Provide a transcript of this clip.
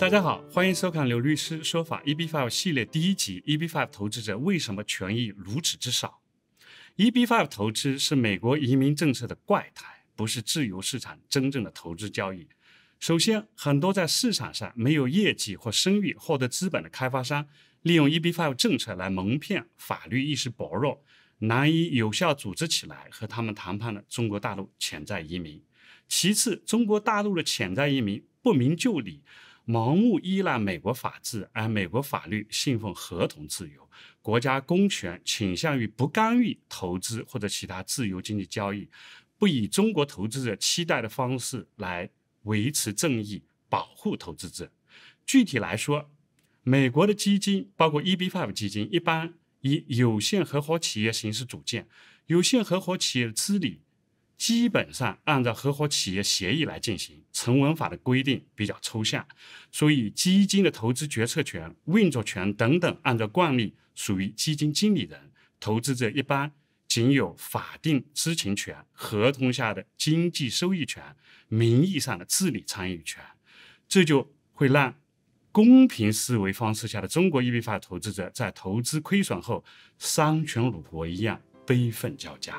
大家好，欢迎收看刘律师说法 EB Five 系列第一集。EB Five 投资者为什么权益如此之少？EB Five 投资是美国移民政策的怪胎，不是自由市场真正的投资交易。首先，很多在市场上没有业绩或声誉、获得资本的开发商，利用 EB Five 政策来蒙骗法律意识薄弱、难以有效组织起来和他们谈判的中国大陆潜在移民。其次，中国大陆的潜在移民不明就里。盲目依赖美国法治，而美国法律信奉合同自由，国家公权倾向于不干预投资或者其他自由经济交易，不以中国投资者期待的方式来维持正义、保护投资者。具体来说，美国的基金，包括 E B Five 基金，一般以有限合伙企业形式组建。有限合伙企业的资理。基本上按照合伙企业协议来进行，成文法的规定比较抽象，所以基金的投资决策权、运作权等等，按照惯例属于基金经理人，投资者一般仅有法定知情权、合同下的经济收益权、名义上的治理参与权，这就会让公平思维方式下的中国 EB 法投资者在投资亏损后，丧权辱国一样悲愤交加。